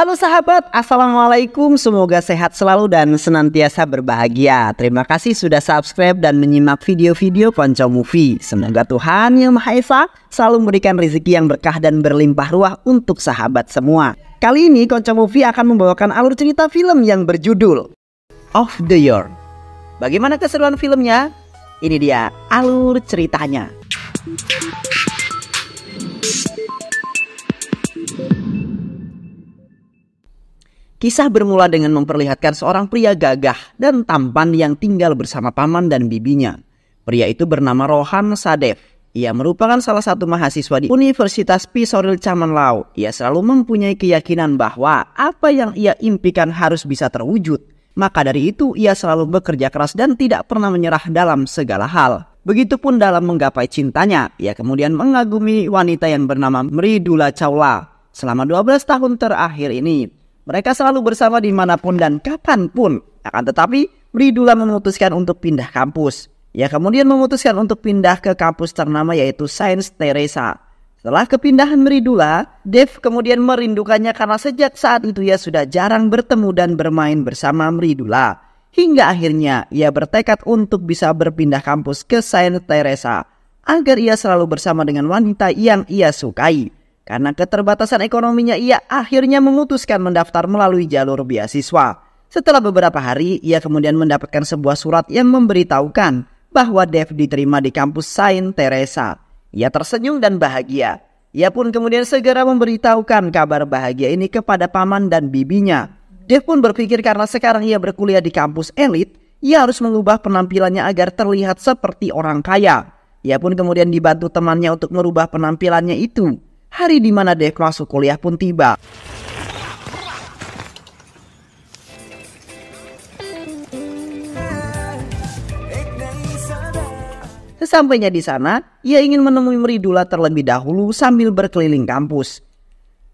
Halo sahabat, Assalamualaikum, semoga sehat selalu dan senantiasa berbahagia. Terima kasih sudah subscribe dan menyimak video-video Ponco Movie. Semoga Tuhan Yang Maha Esa selalu memberikan rezeki yang berkah dan berlimpah ruah untuk sahabat semua. Kali ini Konco Movie akan membawakan alur cerita film yang berjudul Of the Year. Bagaimana keseruan filmnya? Ini dia alur ceritanya. Kisah bermula dengan memperlihatkan seorang pria gagah dan tampan yang tinggal bersama paman dan bibinya. Pria itu bernama Rohan Sadev. Ia merupakan salah satu mahasiswa di Universitas Pisoril Lau. Ia selalu mempunyai keyakinan bahwa apa yang ia impikan harus bisa terwujud. Maka dari itu ia selalu bekerja keras dan tidak pernah menyerah dalam segala hal. Begitupun dalam menggapai cintanya, ia kemudian mengagumi wanita yang bernama Meridula Chaula. Selama 12 tahun terakhir ini, mereka selalu bersama dimanapun dan kapanpun. Akan tetapi, Ridula memutuskan untuk pindah kampus. Ia kemudian memutuskan untuk pindah ke kampus ternama yaitu Sains Teresa. Setelah kepindahan Ridula, Dev kemudian merindukannya karena sejak saat itu ia sudah jarang bertemu dan bermain bersama Ridula. Hingga akhirnya ia bertekad untuk bisa berpindah kampus ke Saint Teresa agar ia selalu bersama dengan wanita yang ia sukai. Karena keterbatasan ekonominya ia akhirnya memutuskan mendaftar melalui jalur beasiswa. Setelah beberapa hari, ia kemudian mendapatkan sebuah surat yang memberitahukan bahwa Dev diterima di kampus Saint Teresa. Ia tersenyum dan bahagia. Ia pun kemudian segera memberitahukan kabar bahagia ini kepada paman dan bibinya. Dev pun berpikir karena sekarang ia berkuliah di kampus elit, ia harus mengubah penampilannya agar terlihat seperti orang kaya. Ia pun kemudian dibantu temannya untuk merubah penampilannya itu. Hari di mana Dave masuk kuliah pun tiba. Sesampainya di sana, ia ingin menemui Meridula terlebih dahulu sambil berkeliling kampus.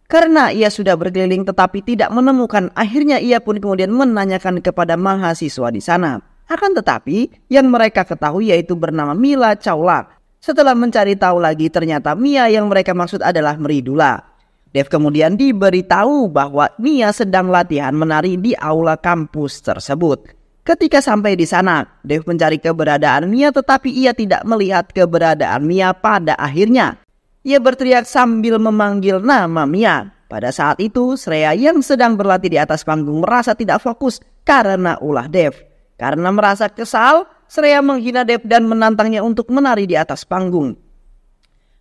Karena ia sudah berkeliling tetapi tidak menemukan, akhirnya ia pun kemudian menanyakan kepada mahasiswa di sana. Akan tetapi, yang mereka ketahui yaitu bernama Mila Cawla. Setelah mencari tahu lagi ternyata Mia yang mereka maksud adalah Meridula. Dev kemudian diberitahu bahwa Mia sedang latihan menari di aula kampus tersebut. Ketika sampai di sana, Dev mencari keberadaan Mia tetapi ia tidak melihat keberadaan Mia pada akhirnya. Ia berteriak sambil memanggil nama Mia. Pada saat itu, Sreya yang sedang berlatih di atas panggung merasa tidak fokus karena ulah Dev. Karena merasa kesal, Sreya menghina Dev dan menantangnya untuk menari di atas panggung.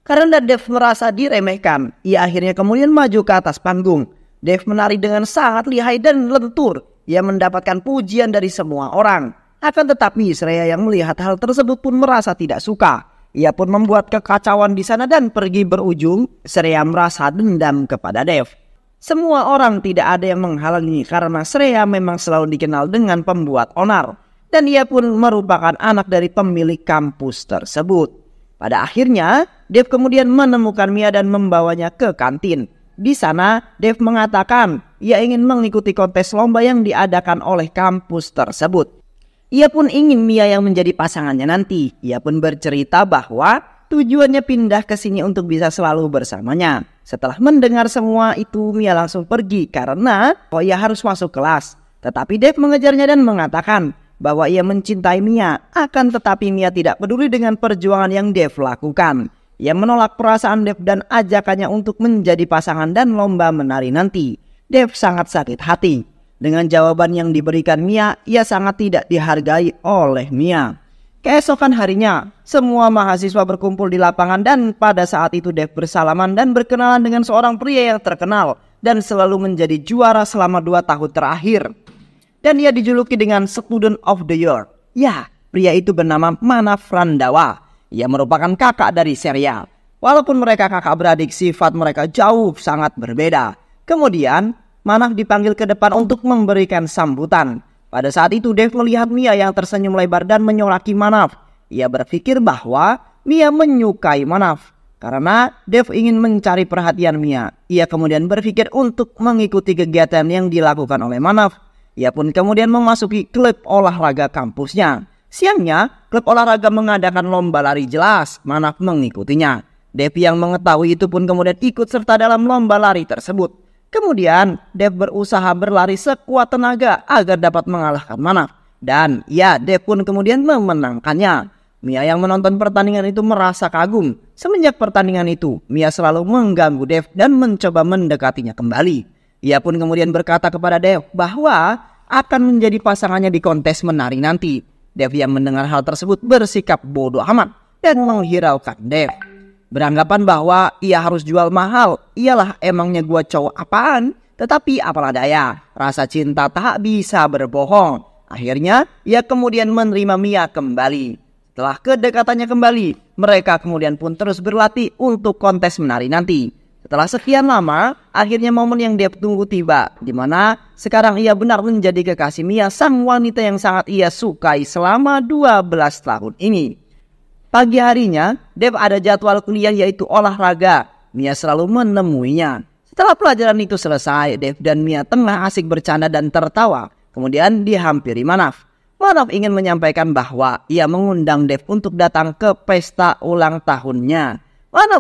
Karena Dev merasa diremehkan, ia akhirnya kemudian maju ke atas panggung. Dev menari dengan sangat lihai dan lentur. Ia mendapatkan pujian dari semua orang. Akan tetapi Sreya yang melihat hal tersebut pun merasa tidak suka. Ia pun membuat kekacauan di sana dan pergi berujung Sreya merasa dendam kepada Dev. Semua orang tidak ada yang menghalangi karena Sreya memang selalu dikenal dengan pembuat onar dan ia pun merupakan anak dari pemilik kampus tersebut. Pada akhirnya, Dev kemudian menemukan Mia dan membawanya ke kantin. Di sana, Dev mengatakan ia ingin mengikuti kontes lomba yang diadakan oleh kampus tersebut. Ia pun ingin Mia yang menjadi pasangannya nanti. Ia pun bercerita bahwa tujuannya pindah ke sini untuk bisa selalu bersamanya. Setelah mendengar semua itu, Mia langsung pergi karena oh ia harus masuk kelas. Tetapi Dev mengejarnya dan mengatakan bahwa ia mencintai Mia, akan tetapi Mia tidak peduli dengan perjuangan yang Dev lakukan. Ia menolak perasaan Dev dan ajakannya untuk menjadi pasangan dan lomba menari nanti. Dev sangat sakit hati. Dengan jawaban yang diberikan Mia, ia sangat tidak dihargai oleh Mia. Keesokan harinya, semua mahasiswa berkumpul di lapangan dan pada saat itu Dev bersalaman dan berkenalan dengan seorang pria yang terkenal dan selalu menjadi juara selama dua tahun terakhir dan ia dijuluki dengan Student of the Year. Ya, pria itu bernama Manaf Randawa. Ia merupakan kakak dari serial. Walaupun mereka kakak beradik, sifat mereka jauh sangat berbeda. Kemudian, Manaf dipanggil ke depan untuk memberikan sambutan. Pada saat itu, Dev melihat Mia yang tersenyum lebar dan menyoraki Manaf. Ia berpikir bahwa Mia menyukai Manaf. Karena Dev ingin mencari perhatian Mia. Ia kemudian berpikir untuk mengikuti kegiatan yang dilakukan oleh Manaf ia pun kemudian memasuki klub olahraga kampusnya. Siangnya, klub olahraga mengadakan lomba lari jelas, Manaf mengikutinya. Dev yang mengetahui itu pun kemudian ikut serta dalam lomba lari tersebut. Kemudian, Dev berusaha berlari sekuat tenaga agar dapat mengalahkan Manaf. Dan ya, Dev pun kemudian memenangkannya. Mia yang menonton pertandingan itu merasa kagum. Semenjak pertandingan itu, Mia selalu mengganggu Dev dan mencoba mendekatinya kembali. Ia pun kemudian berkata kepada Dev bahwa akan menjadi pasangannya di kontes menari nanti. Dev yang mendengar hal tersebut bersikap bodoh amat dan menghiraukan Dev. Beranggapan bahwa ia harus jual mahal, ialah emangnya gua cowok apaan? Tetapi apalah daya, rasa cinta tak bisa berbohong. Akhirnya, ia kemudian menerima Mia kembali. Setelah kedekatannya kembali, mereka kemudian pun terus berlatih untuk kontes menari nanti. Setelah sekian lama, akhirnya momen yang dia tunggu tiba, di mana sekarang ia benar menjadi kekasih Mia, sang wanita yang sangat ia sukai selama 12 tahun ini. Pagi harinya, Dev ada jadwal kuliah yaitu olahraga. Mia selalu menemuinya. Setelah pelajaran itu selesai, Dev dan Mia tengah asik bercanda dan tertawa. Kemudian dihampiri Manaf. Manaf ingin menyampaikan bahwa ia mengundang Dev untuk datang ke pesta ulang tahunnya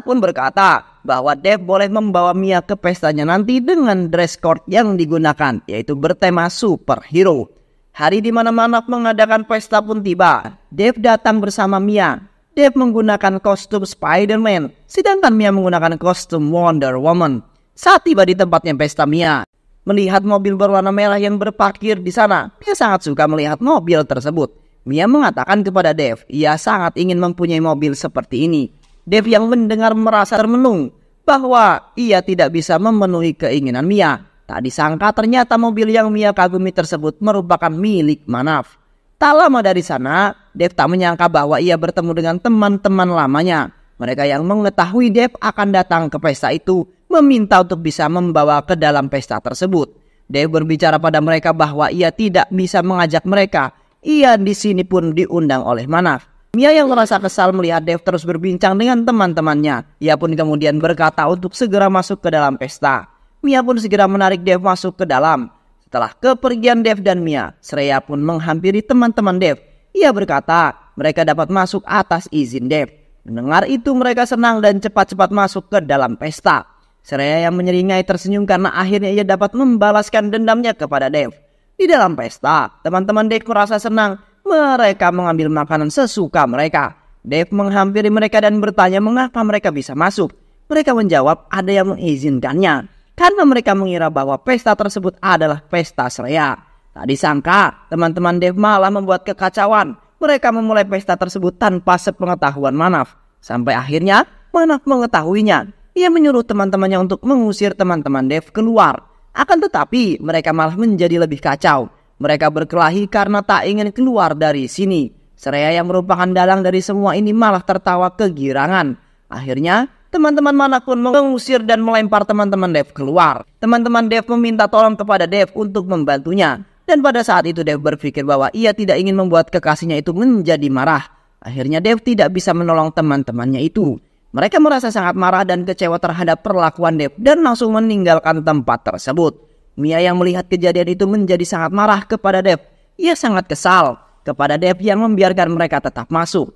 pun berkata bahwa Dev boleh membawa Mia ke pestanya nanti dengan dress code yang digunakan, yaitu bertema superhero. Hari di mana mengadakan pesta pun tiba. Dev datang bersama Mia. Dev menggunakan kostum Spider-Man, sedangkan Mia menggunakan kostum Wonder Woman. Saat tiba di tempatnya pesta Mia, melihat mobil berwarna merah yang berparkir di sana, Mia sangat suka melihat mobil tersebut. Mia mengatakan kepada Dev, ia sangat ingin mempunyai mobil seperti ini. Dev yang mendengar merasa termenung bahwa ia tidak bisa memenuhi keinginan Mia. Tak disangka ternyata mobil yang Mia kagumi tersebut merupakan milik Manaf. Tak lama dari sana, Dev tak menyangka bahwa ia bertemu dengan teman-teman lamanya. Mereka yang mengetahui Dev akan datang ke pesta itu meminta untuk bisa membawa ke dalam pesta tersebut. Dev berbicara pada mereka bahwa ia tidak bisa mengajak mereka. Ia di sini pun diundang oleh Manaf. Mia yang merasa kesal melihat Dev terus berbincang dengan teman-temannya. Ia pun kemudian berkata untuk segera masuk ke dalam pesta. Mia pun segera menarik Dev masuk ke dalam. Setelah kepergian Dev dan Mia, Sreya pun menghampiri teman-teman Dev. Ia berkata, mereka dapat masuk atas izin Dev. Mendengar itu mereka senang dan cepat-cepat masuk ke dalam pesta. Sreya yang menyeringai tersenyum karena akhirnya ia dapat membalaskan dendamnya kepada Dev. Di dalam pesta, teman-teman Dev merasa senang mereka mengambil makanan sesuka mereka. Dave menghampiri mereka dan bertanya mengapa mereka bisa masuk. Mereka menjawab ada yang mengizinkannya karena mereka mengira bahwa pesta tersebut adalah pesta Sreya. Tak disangka, teman-teman Dave malah membuat kekacauan. Mereka memulai pesta tersebut tanpa sepengetahuan Manaf. Sampai akhirnya, Manaf mengetahuinya. Ia menyuruh teman-temannya untuk mengusir teman-teman Dave keluar. Akan tetapi, mereka malah menjadi lebih kacau. Mereka berkelahi karena tak ingin keluar dari sini. Seraya yang merupakan dalang dari semua ini malah tertawa kegirangan. Akhirnya, teman-teman Manakun mengusir dan melempar teman-teman Dev keluar. Teman-teman Dev meminta tolong kepada Dev untuk membantunya. Dan pada saat itu Dev berpikir bahwa ia tidak ingin membuat kekasihnya itu menjadi marah. Akhirnya Dev tidak bisa menolong teman-temannya itu. Mereka merasa sangat marah dan kecewa terhadap perlakuan Dev dan langsung meninggalkan tempat tersebut. Mia yang melihat kejadian itu menjadi sangat marah kepada Dev. Ia sangat kesal kepada Dev yang membiarkan mereka tetap masuk.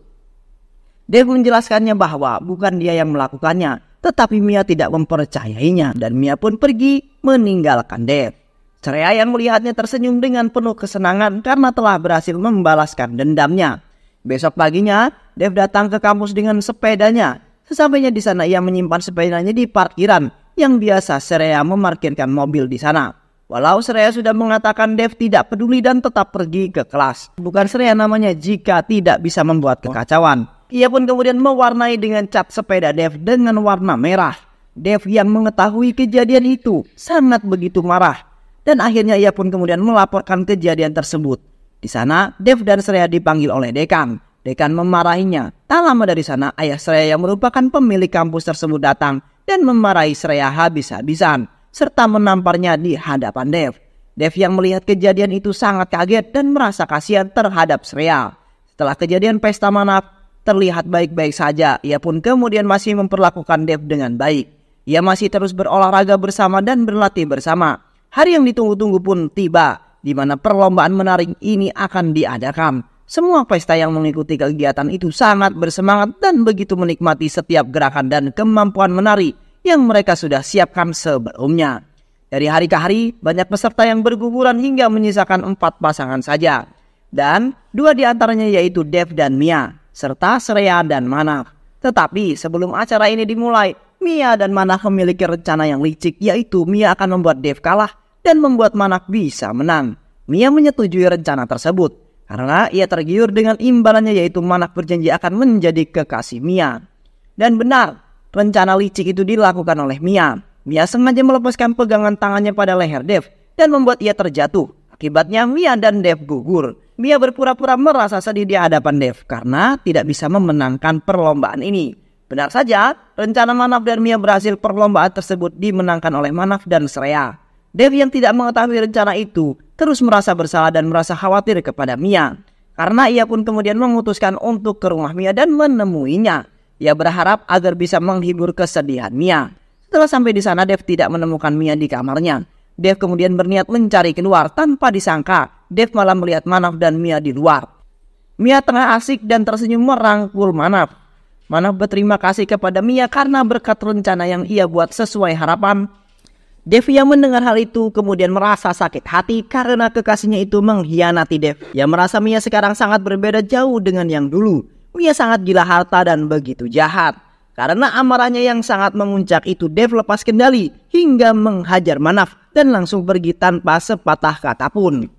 Dev menjelaskannya bahwa bukan dia yang melakukannya, tetapi Mia tidak mempercayainya dan Mia pun pergi meninggalkan Dev. Cerea yang melihatnya tersenyum dengan penuh kesenangan karena telah berhasil membalaskan dendamnya. Besok paginya, Dev datang ke kampus dengan sepedanya. Sesampainya di sana ia menyimpan sepedanya di parkiran yang biasa Sereya memarkirkan mobil di sana. Walau Sereya sudah mengatakan Dev tidak peduli dan tetap pergi ke kelas. Bukan Sereya namanya jika tidak bisa membuat kekacauan. Ia pun kemudian mewarnai dengan cat sepeda Dev dengan warna merah. Dev yang mengetahui kejadian itu sangat begitu marah. Dan akhirnya ia pun kemudian melaporkan kejadian tersebut. Di sana, Dev dan Sreya dipanggil oleh dekan. Dekan memarahinya. Tak lama dari sana, ayah Sreya yang merupakan pemilik kampus tersebut datang dan memarahi Sreya habis-habisan serta menamparnya di hadapan Dev. Dev yang melihat kejadian itu sangat kaget dan merasa kasihan terhadap Sreya. Setelah kejadian pesta manap, terlihat baik-baik saja. Ia pun kemudian masih memperlakukan Dev dengan baik. Ia masih terus berolahraga bersama dan berlatih bersama. Hari yang ditunggu-tunggu pun tiba, di mana perlombaan menarik ini akan diadakan. Semua pesta yang mengikuti kegiatan itu sangat bersemangat dan begitu menikmati setiap gerakan dan kemampuan menari yang mereka sudah siapkan sebelumnya. Dari hari ke hari, banyak peserta yang berguguran hingga menyisakan empat pasangan saja. Dan dua di antaranya yaitu Dev dan Mia, serta Sreya dan Manaf. Tetapi sebelum acara ini dimulai, Mia dan Manaf memiliki rencana yang licik yaitu Mia akan membuat Dev kalah dan membuat Manaf bisa menang. Mia menyetujui rencana tersebut karena ia tergiur dengan imbalannya yaitu Manak berjanji akan menjadi kekasih Mia. Dan benar, rencana licik itu dilakukan oleh Mia. Mia sengaja melepaskan pegangan tangannya pada leher Dev dan membuat ia terjatuh. Akibatnya Mia dan Dev gugur. Mia berpura-pura merasa sedih di hadapan Dev karena tidak bisa memenangkan perlombaan ini. Benar saja, rencana Manaf dan Mia berhasil perlombaan tersebut dimenangkan oleh Manaf dan Sreya. Dev yang tidak mengetahui rencana itu terus merasa bersalah dan merasa khawatir kepada Mia. Karena ia pun kemudian memutuskan untuk ke rumah Mia dan menemuinya. Ia berharap agar bisa menghibur kesedihan Mia. Setelah sampai di sana, Dev tidak menemukan Mia di kamarnya. Dev kemudian berniat mencari keluar tanpa disangka. Dev malah melihat Manaf dan Mia di luar. Mia tengah asik dan tersenyum merangkul Manaf. Manaf berterima kasih kepada Mia karena berkat rencana yang ia buat sesuai harapan Dev yang mendengar hal itu kemudian merasa sakit hati karena kekasihnya itu mengkhianati Dev. Ia merasa Mia sekarang sangat berbeda jauh dengan yang dulu. Mia sangat gila harta dan begitu jahat. Karena amarahnya yang sangat memuncak itu Dev lepas kendali hingga menghajar Manaf dan langsung pergi tanpa sepatah kata pun.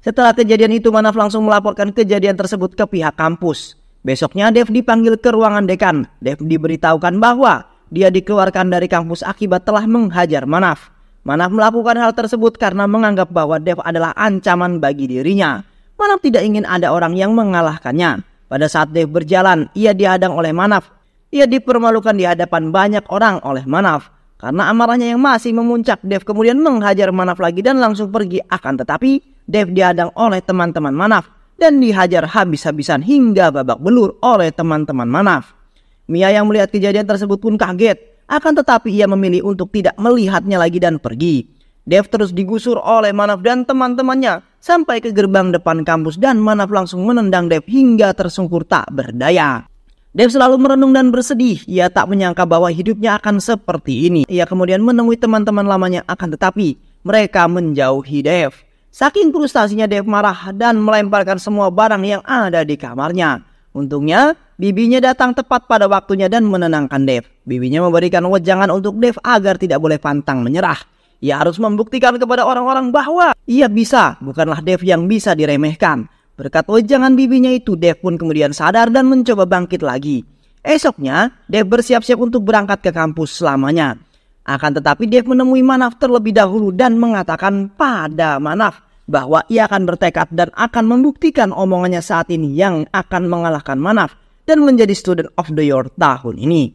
Setelah kejadian itu Manaf langsung melaporkan kejadian tersebut ke pihak kampus. Besoknya Dev dipanggil ke ruangan dekan. Dev diberitahukan bahwa dia dikeluarkan dari kampus akibat telah menghajar Manaf. Manaf melakukan hal tersebut karena menganggap bahwa Dev adalah ancaman bagi dirinya. Manaf tidak ingin ada orang yang mengalahkannya. Pada saat Dev berjalan, ia dihadang oleh Manaf. Ia dipermalukan di hadapan banyak orang oleh Manaf. Karena amarahnya yang masih memuncak, Dev kemudian menghajar Manaf lagi dan langsung pergi. Akan tetapi, Dev dihadang oleh teman-teman Manaf dan dihajar habis-habisan hingga babak belur oleh teman-teman Manaf. Mia yang melihat kejadian tersebut pun kaget. Akan tetapi ia memilih untuk tidak melihatnya lagi dan pergi. Dev terus digusur oleh Manaf dan teman-temannya sampai ke gerbang depan kampus dan Manaf langsung menendang Dev hingga tersungkur tak berdaya. Dev selalu merenung dan bersedih. Ia tak menyangka bahwa hidupnya akan seperti ini. Ia kemudian menemui teman-teman lamanya akan tetapi mereka menjauhi Dev. Saking frustasinya Dev marah dan melemparkan semua barang yang ada di kamarnya. Untungnya Bibinya datang tepat pada waktunya dan menenangkan Dev. Bibinya memberikan wejangan untuk Dev agar tidak boleh pantang menyerah. Ia harus membuktikan kepada orang-orang bahwa ia bisa, bukanlah Dev yang bisa diremehkan. Berkat wejangan bibinya itu, Dev pun kemudian sadar dan mencoba bangkit lagi. Esoknya, Dev bersiap-siap untuk berangkat ke kampus selamanya. Akan tetapi Dev menemui Manaf terlebih dahulu dan mengatakan pada Manaf bahwa ia akan bertekad dan akan membuktikan omongannya saat ini yang akan mengalahkan Manaf dan menjadi student of the year tahun ini.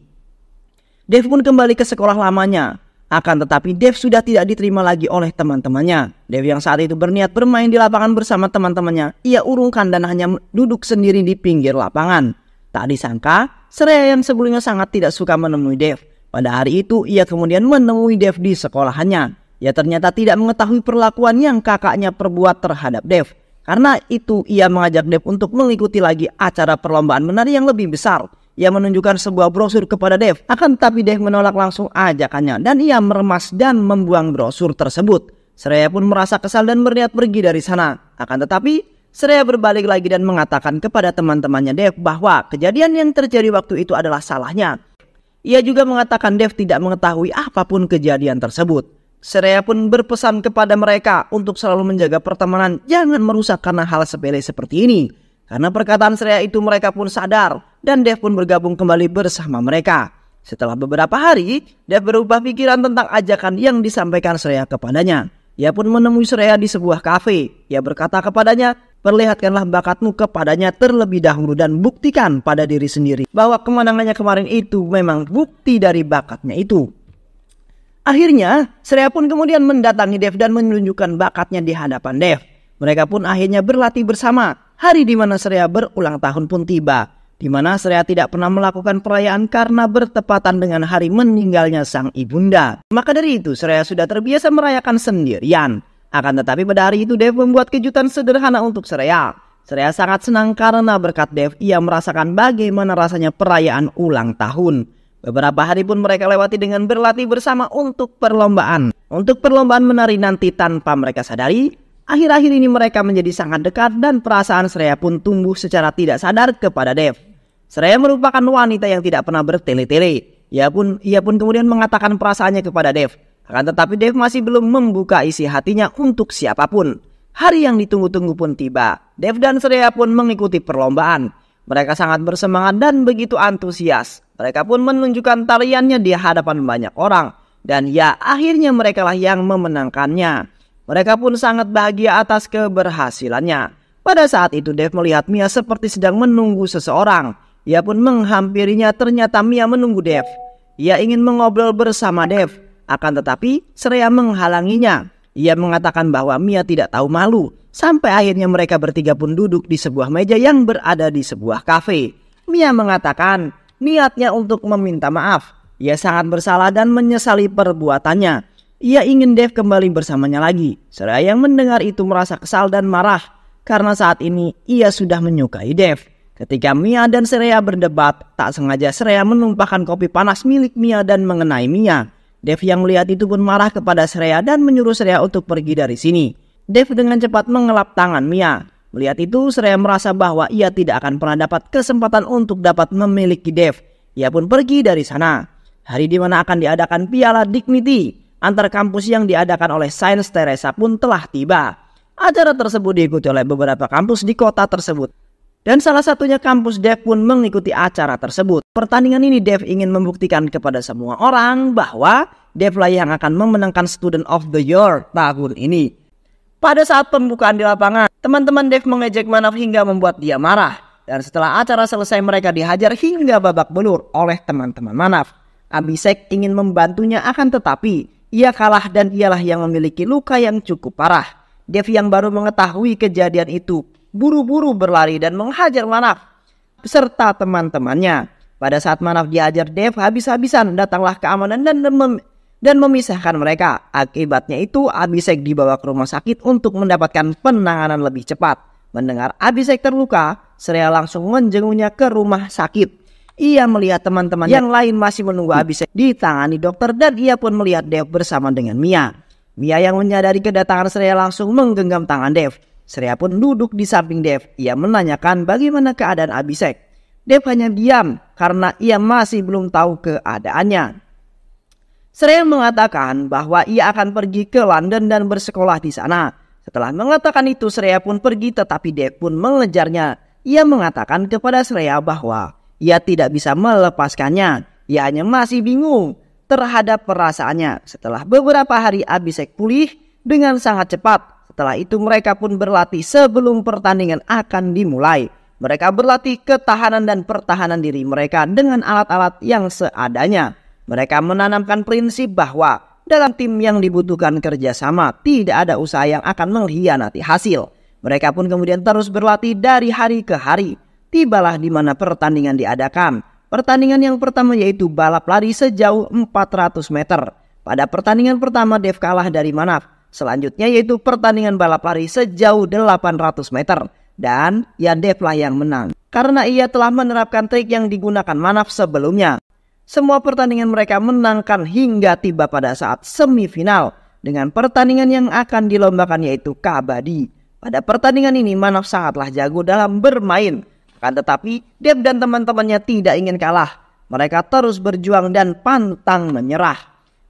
Dev pun kembali ke sekolah lamanya. Akan tetapi Dev sudah tidak diterima lagi oleh teman-temannya. Dev yang saat itu berniat bermain di lapangan bersama teman-temannya, ia urungkan dan hanya duduk sendiri di pinggir lapangan. Tak disangka, Seraya yang sebelumnya sangat tidak suka menemui Dev. Pada hari itu, ia kemudian menemui Dev di sekolahannya. Ia ternyata tidak mengetahui perlakuan yang kakaknya perbuat terhadap Dev. Karena itu ia mengajak Dev untuk mengikuti lagi acara perlombaan menari yang lebih besar. Ia menunjukkan sebuah brosur kepada Dev, akan tetapi Dev menolak langsung ajakannya dan ia meremas dan membuang brosur tersebut. Seraya pun merasa kesal dan berniat pergi dari sana. Akan tetapi, Seraya berbalik lagi dan mengatakan kepada teman-temannya Dev bahwa kejadian yang terjadi waktu itu adalah salahnya. Ia juga mengatakan Dev tidak mengetahui apapun kejadian tersebut. Seraya pun berpesan kepada mereka untuk selalu menjaga pertemanan, jangan merusak karena hal sepele seperti ini. Karena perkataan Sereya itu mereka pun sadar dan Dev pun bergabung kembali bersama mereka. Setelah beberapa hari, Dev berubah pikiran tentang ajakan yang disampaikan Sereya kepadanya. Ia pun menemui Sereya di sebuah kafe. Ia berkata kepadanya, perlihatkanlah bakatmu kepadanya terlebih dahulu dan buktikan pada diri sendiri bahwa kemenangannya kemarin itu memang bukti dari bakatnya itu. Akhirnya, Sreya pun kemudian mendatangi Dev dan menunjukkan bakatnya di hadapan Dev. Mereka pun akhirnya berlatih bersama. Hari di mana Sreya berulang tahun pun tiba. Di mana Sreya tidak pernah melakukan perayaan karena bertepatan dengan hari meninggalnya sang ibunda. Maka dari itu, Sreya sudah terbiasa merayakan sendirian. Akan tetapi pada hari itu Dev membuat kejutan sederhana untuk Sreya. Sreya sangat senang karena berkat Dev ia merasakan bagaimana rasanya perayaan ulang tahun. Beberapa hari pun mereka lewati dengan berlatih bersama untuk perlombaan. Untuk perlombaan menari nanti tanpa mereka sadari, akhir-akhir ini mereka menjadi sangat dekat dan perasaan Sreya pun tumbuh secara tidak sadar kepada Dev. Sreya merupakan wanita yang tidak pernah bertele-tele. Ia pun, ia pun kemudian mengatakan perasaannya kepada Dev. Akan tetapi Dev masih belum membuka isi hatinya untuk siapapun. Hari yang ditunggu-tunggu pun tiba. Dev dan Sreya pun mengikuti perlombaan. Mereka sangat bersemangat dan begitu antusias. Mereka pun menunjukkan tariannya di hadapan banyak orang. Dan ya akhirnya mereka lah yang memenangkannya. Mereka pun sangat bahagia atas keberhasilannya. Pada saat itu Dev melihat Mia seperti sedang menunggu seseorang. Ia pun menghampirinya ternyata Mia menunggu Dev. Ia ingin mengobrol bersama Dev. Akan tetapi Sreya menghalanginya. Ia mengatakan bahwa Mia tidak tahu malu. Sampai akhirnya mereka bertiga pun duduk di sebuah meja yang berada di sebuah kafe. Mia mengatakan niatnya untuk meminta maaf. Ia sangat bersalah dan menyesali perbuatannya. Ia ingin Dev kembali bersamanya lagi. Seraya yang mendengar itu merasa kesal dan marah karena saat ini ia sudah menyukai Dev. Ketika Mia dan Serea berdebat, tak sengaja Serea menumpahkan kopi panas milik Mia dan mengenai Mia. Dev yang melihat itu pun marah kepada Serea dan menyuruh Serea untuk pergi dari sini. Dev dengan cepat mengelap tangan Mia. Melihat itu, seraya merasa bahwa ia tidak akan pernah dapat kesempatan untuk dapat memiliki Dev. Ia pun pergi dari sana. Hari di mana akan diadakan Piala Dignity antar kampus yang diadakan oleh Sains Teresa pun telah tiba. Acara tersebut diikuti oleh beberapa kampus di kota tersebut. Dan salah satunya kampus Dev pun mengikuti acara tersebut. Pertandingan ini Dev ingin membuktikan kepada semua orang bahwa Dev lah yang akan memenangkan Student of the Year tahun ini. Pada saat pembukaan di lapangan, teman-teman Dev mengejek Manaf hingga membuat dia marah. Dan setelah acara selesai mereka dihajar hingga babak belur oleh teman-teman Manaf. Abisek ingin membantunya akan tetapi ia kalah dan ialah yang memiliki luka yang cukup parah. Dev yang baru mengetahui kejadian itu buru-buru berlari dan menghajar Manaf serta teman-temannya. Pada saat Manaf diajar Dev habis-habisan datanglah keamanan dan dan memisahkan mereka. Akibatnya itu Abisek dibawa ke rumah sakit untuk mendapatkan penanganan lebih cepat. Mendengar Abisek terluka, Srea langsung menjenguknya ke rumah sakit. Ia melihat teman-teman ya. yang lain masih menunggu Abisek ditangani dokter dan ia pun melihat Dev bersama dengan Mia. Mia yang menyadari kedatangan Srea langsung menggenggam tangan Dev. Srea pun duduk di samping Dev. Ia menanyakan bagaimana keadaan Abisek. Dev hanya diam karena ia masih belum tahu keadaannya. Sreya mengatakan bahwa ia akan pergi ke London dan bersekolah di sana. Setelah mengatakan itu, Sreya pun pergi tetapi Dek pun mengejarnya. Ia mengatakan kepada Sreya bahwa ia tidak bisa melepaskannya. Ia hanya masih bingung terhadap perasaannya. Setelah beberapa hari Abisek pulih dengan sangat cepat. Setelah itu mereka pun berlatih sebelum pertandingan akan dimulai. Mereka berlatih ketahanan dan pertahanan diri mereka dengan alat-alat yang seadanya. Mereka menanamkan prinsip bahwa dalam tim yang dibutuhkan kerjasama tidak ada usaha yang akan mengkhianati hasil. Mereka pun kemudian terus berlatih dari hari ke hari. Tibalah di mana pertandingan diadakan. Pertandingan yang pertama yaitu balap lari sejauh 400 meter. Pada pertandingan pertama Dev kalah dari Manaf. Selanjutnya yaitu pertandingan balap lari sejauh 800 meter. Dan ya Dev lah yang menang. Karena ia telah menerapkan trik yang digunakan Manaf sebelumnya. Semua pertandingan mereka menangkan hingga tiba pada saat semifinal dengan pertandingan yang akan dilombakan yaitu Kabadi. Pada pertandingan ini Manaf sangatlah jago dalam bermain. Kan tetapi Dev dan teman-temannya tidak ingin kalah. Mereka terus berjuang dan pantang menyerah.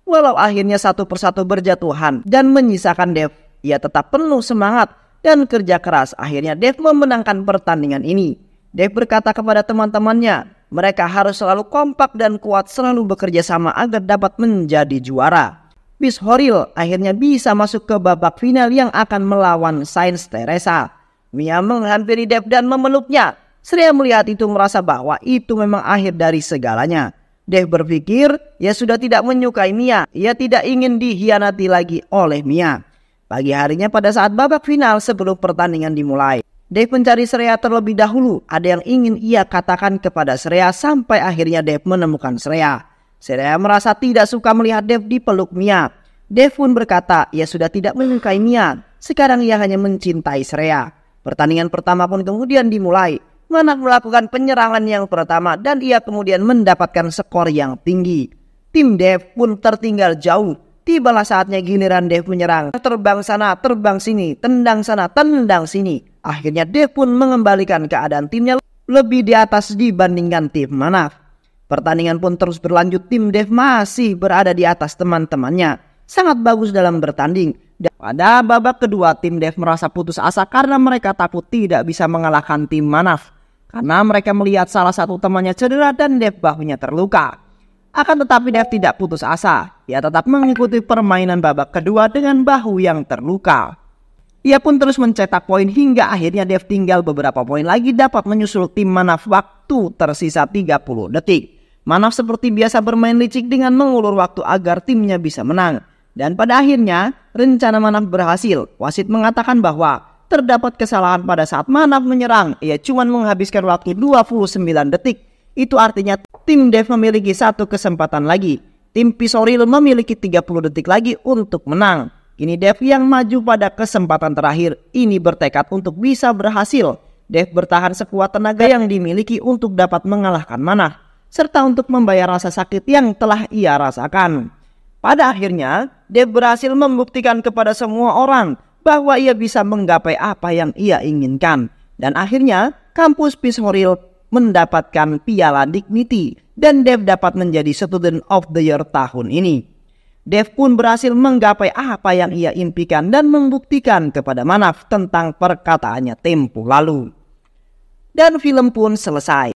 Walau akhirnya satu persatu berjatuhan dan menyisakan Dev, ia tetap penuh semangat dan kerja keras. Akhirnya Dev memenangkan pertandingan ini. Dev berkata kepada teman-temannya, mereka harus selalu kompak dan kuat selalu bekerja sama agar dapat menjadi juara. Bis Horil akhirnya bisa masuk ke babak final yang akan melawan Sainz Teresa. Mia menghampiri Dev dan memeluknya. Sria melihat itu merasa bahwa itu memang akhir dari segalanya. Dev berpikir, ia ya sudah tidak menyukai Mia. Ia tidak ingin dihianati lagi oleh Mia. Pagi harinya pada saat babak final sebelum pertandingan dimulai, Dev mencari Shreya terlebih dahulu. Ada yang ingin ia katakan kepada Shreya sampai akhirnya Dev menemukan Shreya. Shreya merasa tidak suka melihat Dave dipeluk Mia. Dev pun berkata ia sudah tidak menyukai Mia. Sekarang ia hanya mencintai Shreya. Pertandingan pertama pun kemudian dimulai. Manak melakukan penyerangan yang pertama dan ia kemudian mendapatkan skor yang tinggi. Tim Dev pun tertinggal jauh Tibalah saatnya giliran Dev menyerang. Terbang sana, terbang sini, tendang sana, tendang sini. Akhirnya Dev pun mengembalikan keadaan timnya lebih di atas dibandingkan tim Manaf. Pertandingan pun terus berlanjut tim Dev masih berada di atas teman-temannya. Sangat bagus dalam bertanding. Pada babak kedua tim Dev merasa putus asa karena mereka takut tidak bisa mengalahkan tim Manaf. Karena mereka melihat salah satu temannya cedera dan Dev bahunya terluka. Akan tetapi Dev tidak putus asa. Ia tetap mengikuti permainan babak kedua dengan bahu yang terluka. Ia pun terus mencetak poin hingga akhirnya Dev tinggal beberapa poin lagi dapat menyusul tim Manaf waktu tersisa 30 detik. Manaf seperti biasa bermain licik dengan mengulur waktu agar timnya bisa menang. Dan pada akhirnya rencana Manaf berhasil. Wasit mengatakan bahwa terdapat kesalahan pada saat Manaf menyerang. Ia cuma menghabiskan waktu 29 detik. Itu artinya tim Dev memiliki satu kesempatan lagi. Tim Pisoril memiliki 30 detik lagi untuk menang. Ini Dev yang maju pada kesempatan terakhir ini bertekad untuk bisa berhasil. Dev bertahan sekuat tenaga yang dimiliki untuk dapat mengalahkan Manah, serta untuk membayar rasa sakit yang telah ia rasakan. Pada akhirnya, Dev berhasil membuktikan kepada semua orang bahwa ia bisa menggapai apa yang ia inginkan. Dan akhirnya, kampus Pishoril mendapatkan piala Dignity dan Dev dapat menjadi Student of the Year tahun ini. Dev pun berhasil menggapai apa yang ia impikan dan membuktikan kepada Manaf tentang perkataannya tempo lalu. Dan film pun selesai.